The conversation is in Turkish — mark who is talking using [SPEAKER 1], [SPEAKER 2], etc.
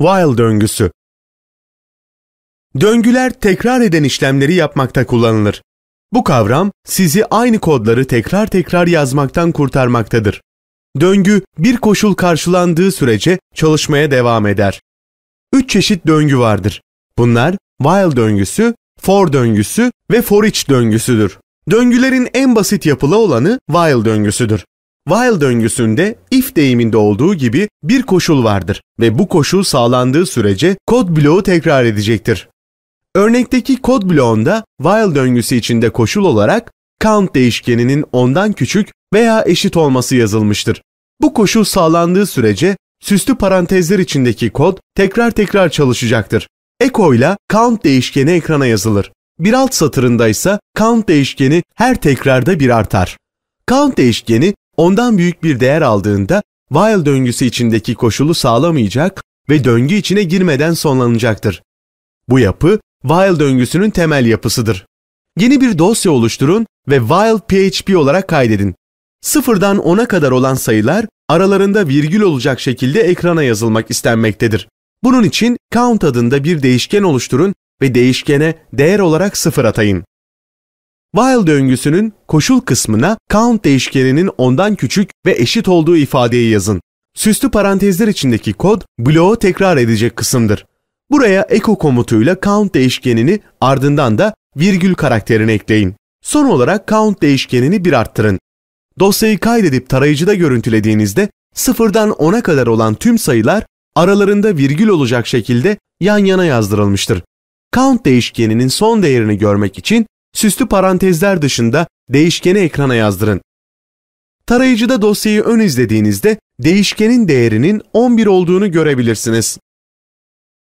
[SPEAKER 1] while döngüsü. Döngüler tekrar eden işlemleri yapmakta kullanılır. Bu kavram sizi aynı kodları tekrar tekrar yazmaktan kurtarmaktadır. Döngü bir koşul karşılandığı sürece çalışmaya devam eder. Üç çeşit döngü vardır. Bunlar while döngüsü, for döngüsü ve for each döngüsüdür. Döngülerin en basit yapılı olanı while döngüsüdür. While döngüsünde if deyiminde olduğu gibi bir koşul vardır ve bu koşul sağlandığı sürece kod bloğu tekrar edecektir. Örnekteki kod bloğunda while döngüsü içinde koşul olarak count değişkeninin ondan küçük veya eşit olması yazılmıştır. Bu koşul sağlandığı sürece süslü parantezler içindeki kod tekrar tekrar çalışacaktır. Echo ile count değişkeni ekrana yazılır. Bir alt satırında ise count değişkeni her tekrarda bir artar. Count değişkeni ondan büyük bir değer aldığında while döngüsü içindeki koşulu sağlamayacak ve döngü içine girmeden sonlanacaktır. Bu yapı while döngüsünün temel yapısıdır. Yeni bir dosya oluşturun ve while PHP olarak kaydedin. Sıfırdan 10'a kadar olan sayılar aralarında virgül olacak şekilde ekrana yazılmak istenmektedir. Bunun için count adında bir değişken oluşturun ve değişkene değer olarak sıfır atayın while döngüsünün koşul kısmına count değişkeninin ondan küçük ve eşit olduğu ifadeyi yazın. Süslü parantezler içindeki kod bloğu tekrar edecek kısımdır. Buraya echo komutuyla count değişkenini ardından da virgül karakterini ekleyin. Son olarak count değişkenini bir arttırın. Dosyayı kaydedip tarayıcıda görüntülediğinizde sıfırdan 10'a kadar olan tüm sayılar aralarında virgül olacak şekilde yan yana yazdırılmıştır. Count değişkeninin son değerini görmek için Süslü parantezler dışında değişkeni ekrana yazdırın. Tarayıcıda dosyayı ön izlediğinizde değişkenin değerinin 11 olduğunu görebilirsiniz.